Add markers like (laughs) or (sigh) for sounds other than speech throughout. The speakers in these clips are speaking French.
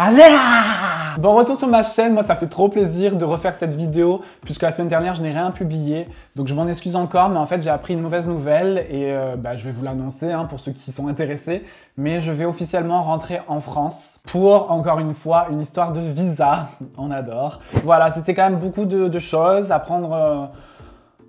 Allez Bon retour sur ma chaîne, moi ça fait trop plaisir de refaire cette vidéo puisque la semaine dernière je n'ai rien publié donc je m'en excuse encore mais en fait j'ai appris une mauvaise nouvelle et euh, bah, je vais vous l'annoncer hein, pour ceux qui sont intéressés mais je vais officiellement rentrer en France pour encore une fois une histoire de visa, on adore. Voilà c'était quand même beaucoup de, choses à prendre... Euh,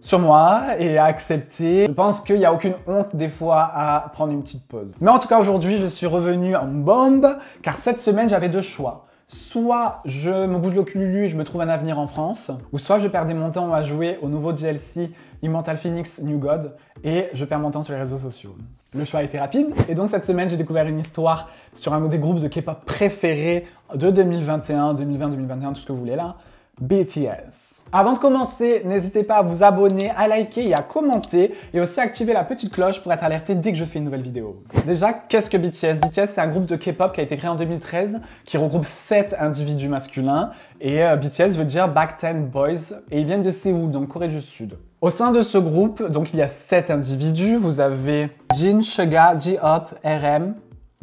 sur moi et à accepter. Je pense qu'il n'y a aucune honte des fois à prendre une petite pause. Mais en tout cas aujourd'hui je suis revenu en bombe car cette semaine j'avais deux choix. Soit je me bouge le et je me trouve un avenir en France, ou soit je perds mon temps à jouer au nouveau DLC Immortal Phoenix New God et je perds mon temps sur les réseaux sociaux. Le choix a été rapide et donc cette semaine j'ai découvert une histoire sur un des groupes de K-pop préférés de 2021, 2020, 2021, tout ce que vous voulez là. BTS. Avant de commencer, n'hésitez pas à vous abonner, à liker et à commenter et aussi à activer la petite cloche pour être alerté dès que je fais une nouvelle vidéo. Déjà, qu'est-ce que BTS BTS, c'est un groupe de K-pop qui a été créé en 2013 qui regroupe 7 individus masculins et euh, BTS veut dire Back 10 Boys et ils viennent de Séoul, donc Corée du Sud. Au sein de ce groupe, donc il y a 7 individus, vous avez Jin, Suga, J-Hope, RM,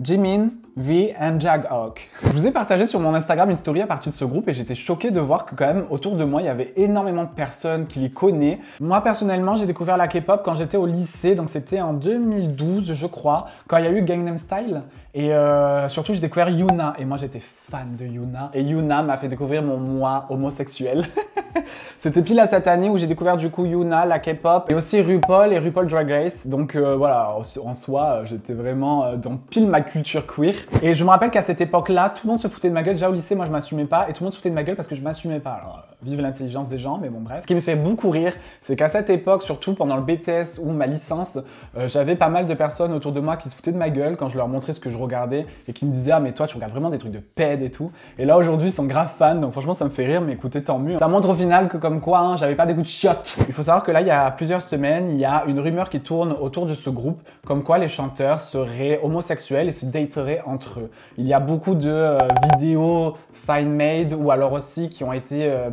Jimin, V and Jaghawk. Je vous ai partagé sur mon Instagram une story à partir de ce groupe et j'étais choqué de voir que quand même autour de moi il y avait énormément de personnes qui les connaissaient. Moi personnellement j'ai découvert la K-pop quand j'étais au lycée donc c'était en 2012 je crois quand il y a eu Gangnam Style et euh, surtout j'ai découvert Yuna et moi j'étais fan de Yuna et Yuna m'a fait découvrir mon moi homosexuel. (laughs) c'était pile à cette année où j'ai découvert du coup Yuna, la K-pop et aussi RuPaul et RuPaul Drag Race donc euh, voilà en soi euh, j'étais vraiment dans pile ma culture queer et je me rappelle qu'à cette époque-là, tout le monde se foutait de ma gueule. Déjà au lycée, moi, je m'assumais pas. Et tout le monde se foutait de ma gueule parce que je m'assumais pas vive l'intelligence des gens, mais bon bref. Ce qui me fait beaucoup rire, c'est qu'à cette époque, surtout pendant le BTS ou ma licence, euh, j'avais pas mal de personnes autour de moi qui se foutaient de ma gueule quand je leur montrais ce que je regardais et qui me disaient ah mais toi tu regardes vraiment des trucs de pèdes et tout. Et là aujourd'hui ils sont grave fans, donc franchement ça me fait rire, mais écoutez tant mieux. Ça montre au final que comme quoi hein, j'avais pas des goûts de chiottes. Il faut savoir que là il y a plusieurs semaines, il y a une rumeur qui tourne autour de ce groupe comme quoi les chanteurs seraient homosexuels et se dateraient entre eux. Il y a beaucoup de euh, vidéos fine made ou alors aussi qui ont été euh,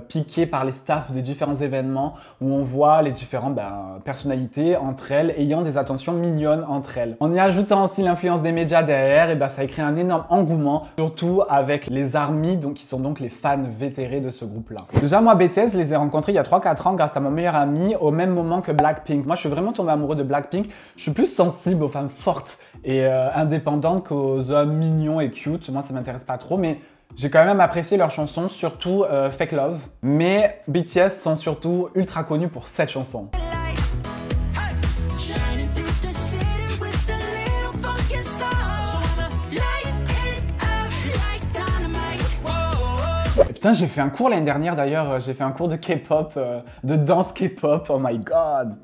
par les staffs des différents événements où on voit les différentes ben, personnalités entre elles ayant des attentions mignonnes entre elles. En y ajoutant aussi l'influence des médias derrière, et ben, ça a créé un énorme engouement, surtout avec les armies donc, qui sont donc les fans vétérés de ce groupe-là. Déjà moi BTS, je les ai rencontrés il y a 3-4 ans grâce à mon meilleur ami au même moment que Blackpink. Moi je suis vraiment tombé amoureux de Blackpink, je suis plus sensible aux femmes fortes et euh, indépendantes qu'aux hommes mignons et cute. Moi ça m'intéresse pas trop mais j'ai quand même apprécié leurs chansons, surtout euh, Fake Love. Mais BTS sont surtout ultra connus pour cette chanson. Putain, j'ai fait un cours l'année dernière d'ailleurs, j'ai fait un cours de K-pop, euh, de danse K-pop, oh my god.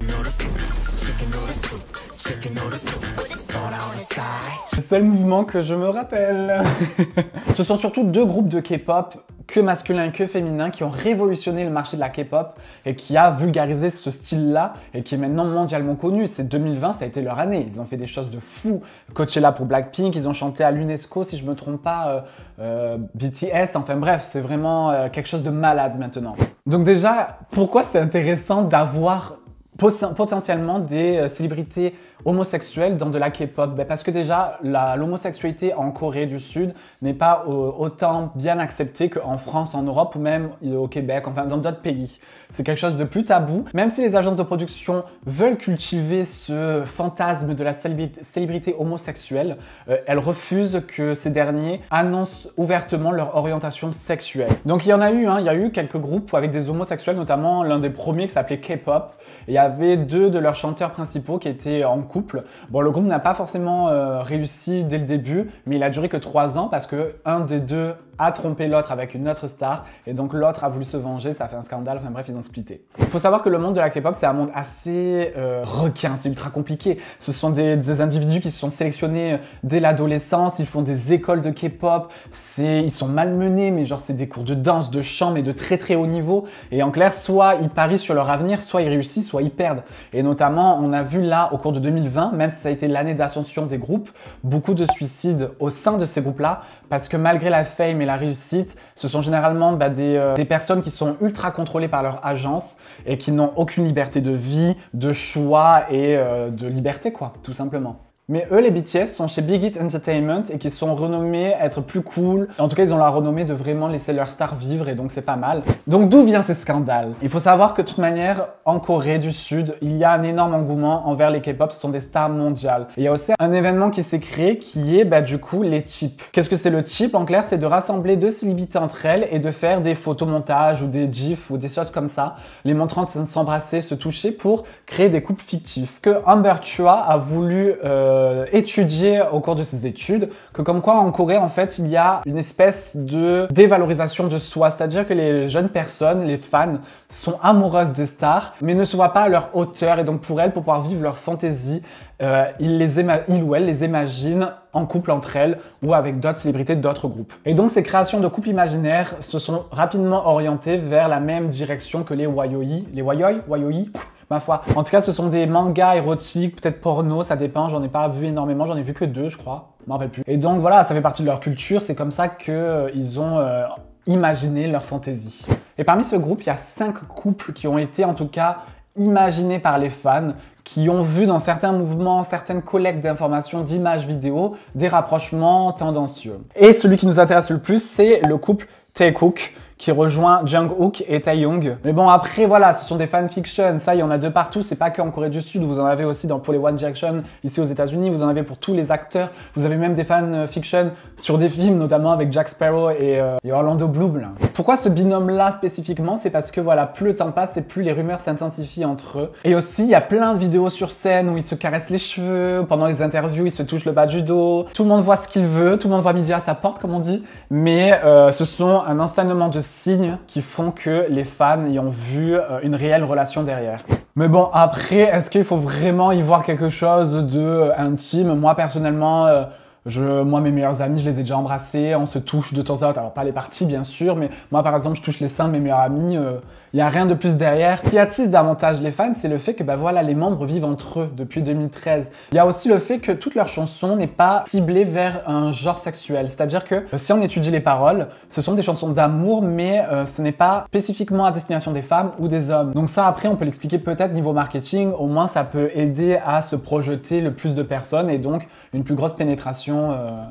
C'est le seul mouvement que je me rappelle. (laughs) Ce sont surtout deux groupes de K-pop, que masculin que féminin, qui ont révolutionné le marché de la K-pop et qui a vulgarisé ce style-là et qui est maintenant mondialement connu. C'est 2020, ça a été leur année. Ils ont fait des choses de fou. Coachella pour Blackpink, ils ont chanté à l'UNESCO, si je me trompe pas, euh, euh, BTS. Enfin bref, c'est vraiment euh, quelque chose de malade maintenant. Donc déjà, pourquoi c'est intéressant d'avoir potentiellement des célébrités homosexuels dans de la K-pop ben, Parce que déjà, l'homosexualité en Corée du Sud n'est pas euh, autant bien acceptée qu'en France, en Europe ou même euh, au Québec, enfin dans d'autres pays. C'est quelque chose de plus tabou. Même si les agences de production veulent cultiver ce fantasme de la célébrité homosexuelle, euh, elles refusent que ces derniers annoncent ouvertement leur orientation sexuelle. Donc il y en a eu, hein. il y a eu quelques groupes avec des homosexuels, notamment l'un des premiers qui s'appelait K-pop. Il y avait deux de leurs chanteurs principaux qui étaient en couple. Bon, le groupe n'a pas forcément euh, réussi dès le début, mais il a duré que trois ans parce que un des deux a trompé l'autre avec une autre star et donc l'autre a voulu se venger, ça a fait un scandale, enfin bref, ils ont splitté. Il faut savoir que le monde de la K-pop, c'est un monde assez euh, requin, c'est ultra compliqué. Ce sont des, des, individus qui se sont sélectionnés euh, dès l'adolescence, ils font des écoles de K-pop, ils sont malmenés, mais genre c'est des cours de danse, de chant, mais de très très haut niveau. Et en clair, soit ils parient sur leur avenir, soit ils réussissent, soit ils perdent. Et notamment, on a vu là, au cours de 2020, même si ça a été l'année d'ascension des groupes, beaucoup de suicides au sein de ces groupes-là, parce que malgré la fame et la réussite, ce sont généralement bah, euh, des, personnes qui sont ultra contrôlées par leur agence et qui n'ont aucune liberté de vie, de choix et euh, de liberté, quoi, tout simplement. Mais eux, les BTS, sont chez Big Hit Entertainment et qui sont renommés à être plus cool. En tout cas, ils ont la renommée de vraiment laisser leurs stars vivre et donc c'est pas mal. Donc d'où vient ces scandales Il faut savoir que de toute manière, en Corée du Sud, il y a un énorme engouement envers les K-pop, ce sont des stars mondiales. il y a aussi un événement qui s'est créé qui est bah, du coup les chips. Qu'est-ce que c'est le chip En clair, c'est de rassembler deux célébrités entre elles et de faire des photomontages ou des gifs ou des choses comme ça, les montrant s'embrasser, se toucher pour créer des couples fictifs. Que Amber Chua a voulu... Euh, euh, étudier étudié au cours de ses études que comme quoi en Corée en fait il y a une espèce de dévalorisation de soi, c'est-à-dire que les jeunes personnes, les fans sont amoureuses des stars mais ne se voient pas à leur hauteur et donc pour elles, pour pouvoir vivre leur fantaisie, euh, ils les ou elle les imaginent en couple entre elles ou avec d'autres célébrités d'autres groupes. Et donc ces créations de couples imaginaires se sont rapidement orientées vers la même direction que les wayoi, les wayoi, wayoi ma foi. En tout cas, ce sont des mangas érotiques, peut-être porno, ça dépend. J'en ai pas vu énormément, j'en ai vu que deux, je crois. Je m'en rappelle plus. Et donc voilà, ça fait partie de leur culture. C'est comme ça qu'ils euh, ont euh, imaginé leur fantaisie. Et parmi ce groupe, il y a cinq couples qui ont été en tout cas imaginés par les fans, qui ont vu dans certains mouvements, certaines collectes d'informations, d'images vidéo, des rapprochements tendancieux. Et celui qui nous intéresse le plus, c'est le couple Taekook qui rejoint jung Hook et Taeyong. Mais bon, après, voilà, ce sont des fanfictions, ça, il y en a deux partout, c'est pas que en Corée du Sud, vous en avez aussi dans, pour les One Direction, ici aux États-Unis, vous en avez pour tous les acteurs, vous avez même des fanfictions sur des films, notamment avec Jack Sparrow et, euh, Orlando Bloom. Pourquoi ce binôme-là spécifiquement C'est parce que, voilà, plus le temps passe et plus les rumeurs s'intensifient entre eux. Et aussi, il y a plein de vidéos sur scène où ils se caressent les cheveux, pendant les interviews, ils se touchent le bas du dos, tout le monde voit ce qu'il veut, tout le monde voit midi à sa porte, comme on dit, mais euh, ce sont un enseignement de signes qui font que les fans y ont vu euh, une réelle relation derrière. Mais bon, après, est-ce qu'il faut vraiment y voir quelque chose de euh, intime Moi, personnellement, euh, je, moi, mes meilleurs amis, je les ai déjà embrassés, on se touche de temps en temps. Alors, pas les parties, bien sûr, mais moi, par exemple, je touche les seins de mes meilleurs amis. Il euh, n'y a rien de plus derrière. Ce qui attise davantage les fans, c'est le fait que bah, voilà, les membres vivent entre eux depuis 2013. Il y a aussi le fait que toute leur chanson n'est pas ciblée vers un genre sexuel. C'est-à-dire que euh, si on étudie les paroles, ce sont des chansons d'amour, mais euh, ce n'est pas spécifiquement à destination des femmes ou des hommes. Donc, ça, après, on peut l'expliquer peut-être niveau marketing. Au moins, ça peut aider à se projeter le plus de personnes et donc une plus grosse pénétration euh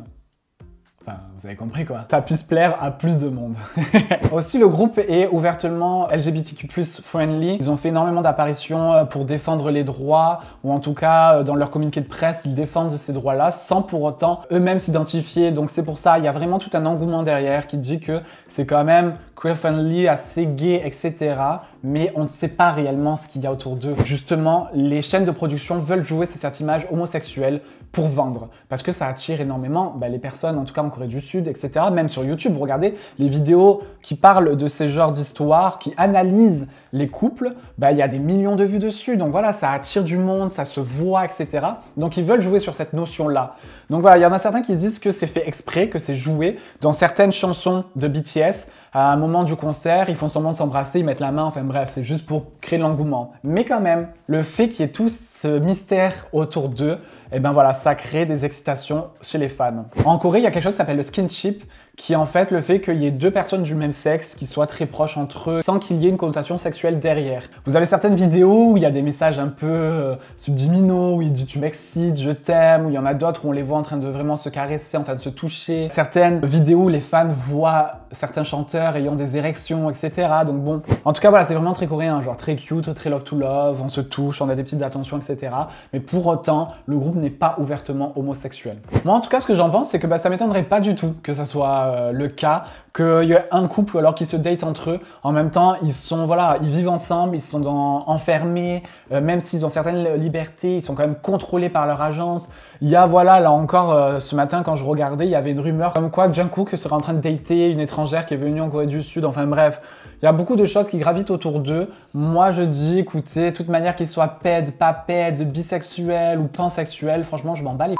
vous avez compris quoi. Ça puisse plaire à plus de monde. (laughs) Aussi, le groupe est ouvertement LGBTQ friendly. Ils ont fait énormément d'apparitions euh, pour défendre les droits, ou en tout cas, euh, dans leur communiqué de presse, ils défendent ces droits-là sans pour autant eux-mêmes s'identifier. Donc c'est pour ça, il y a vraiment tout un engouement derrière qui dit que c'est quand même queer friendly, assez gay, etc. Mais on ne sait pas réellement ce qu'il y a autour d'eux. Justement, les chaînes de production veulent jouer sur cette image homosexuelle pour vendre. Parce que ça attire énormément bah, les personnes, en tout cas en Corée du Sud, etc. Même sur YouTube, regardez les vidéos qui parlent de ces genres d'histoires, qui analysent les couples, bah, il y a des millions de vues dessus. Donc voilà, ça attire du monde, ça se voit, etc. Donc ils veulent jouer sur cette notion-là. Donc voilà, il y en a certains qui disent que c'est fait exprès, que c'est joué. Dans certaines chansons de BTS, à un moment du concert, ils font semblant de s'embrasser, ils mettent la main, enfin bref, c'est juste pour créer l'engouement. Mais quand même, le fait qu'il y ait tout ce mystère autour d'eux, et eh ben voilà, ça crée des excitations chez les fans. En Corée, il y a quelque chose qui s'appelle le skinship, qui est en fait le fait qu'il y ait deux personnes du même sexe qui soient très proches entre eux sans qu'il y ait une connotation sexuelle derrière. Vous avez certaines vidéos où il y a des messages un peu euh, où il dit tu m'excites, je t'aime, où il y en a d'autres où on les voit en train de vraiment se caresser, en train de se toucher. Certaines vidéos où les fans voient certains chanteurs ayant des érections, etc. Donc bon, en tout cas voilà, c'est vraiment très coréen, genre très cute, très love to love, on se touche, on a des petites attentions, etc. Mais pour autant, le groupe n'est pas ouvertement homosexuel. Moi en tout cas, ce que j'en pense, c'est que bah, ça m'étonnerait pas du tout que ça soit euh, le cas, qu'il y a un couple alors qu'ils se datent entre eux. En même temps, ils sont voilà, ils vivent ensemble, ils sont enfermés, euh, même s'ils ont certaines libertés, ils sont quand même contrôlés par leur agence. Il y a voilà, là encore, euh, ce matin quand je regardais, il y avait une rumeur comme quoi Jungkook serait en train de dater une étrangère qui est venue en Corée du Sud. Enfin bref, il y a beaucoup de choses qui gravitent autour d'eux. Moi, je dis, écoutez, toute manière qu'ils soient pède, pas pèdes, bisexuel ou pansexuel, franchement, je m'en bats les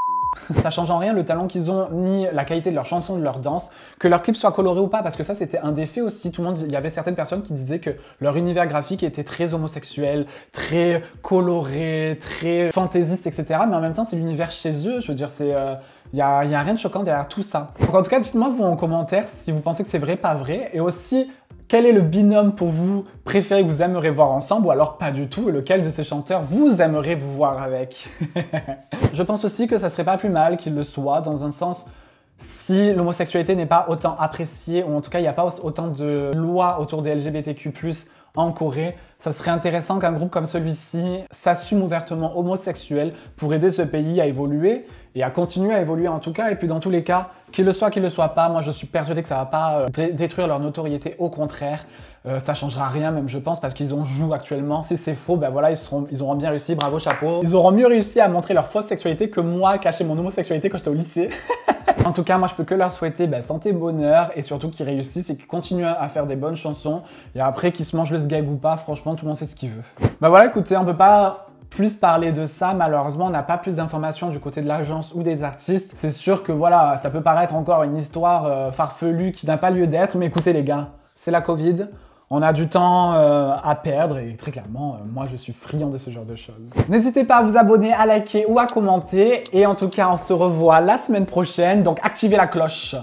ça change en rien le talent qu'ils ont, ni la qualité de leur chanson, de leur danse, que leur clip soit coloré ou pas, parce que ça c'était un défait aussi. Tout le monde, il y avait certaines personnes qui disaient que leur univers graphique était très homosexuel, très coloré, très fantaisiste, etc. Mais en même temps, c'est l'univers chez eux. Je veux dire, c'est Il euh, n'y a, a, rien de choquant derrière tout ça. Donc en tout cas, dites-moi vous en commentaire si vous pensez que c'est vrai, pas vrai. Et aussi, quel est le binôme pour vous préféré que vous aimeriez voir ensemble ou alors pas du tout et lequel de ces chanteurs vous aimeriez vous voir avec (laughs) Je pense aussi que ça serait pas plus mal qu'il le soit dans un sens si l'homosexualité n'est pas autant appréciée ou en tout cas il n'y a pas autant de lois autour des LGBTQ+ en Corée, ça serait intéressant qu'un groupe comme celui-ci s'assume ouvertement homosexuel pour aider ce pays à évoluer et à continuer à évoluer en tout cas et puis dans tous les cas qu'il le soit, qu'il le soit pas, moi je suis persuadé que ça va pas euh, détruire leur notoriété, au contraire. Euh, ça changera rien même je pense parce qu'ils en jouent actuellement. Si c'est faux, ben voilà, ils, auront bien réussi, bravo chapeau. Ils auront mieux réussi à montrer leur fausse sexualité que moi cacher mon homosexualité quand j'étais au lycée. (laughs) en tout cas, moi je peux que leur souhaiter ben, santé, bonheur et surtout qu'ils réussissent et qu'ils continuent à faire des bonnes chansons. Et après qu'ils se mangent le sgag ou pas, franchement tout le monde fait ce qu'il veut. Bah ben voilà, écoutez, on peut pas plus parler de ça. Malheureusement, on n'a pas plus d'informations du côté de l'agence ou des artistes. C'est sûr que voilà, ça peut paraître encore une histoire euh, farfelue qui n'a pas lieu d'être, mais écoutez les gars, c'est la Covid. On a du temps euh, à perdre et très clairement, euh, moi je suis friand de ce genre de choses. N'hésitez pas à vous abonner, à liker ou à commenter. Et en tout cas, on se revoit la semaine prochaine, donc activez la cloche.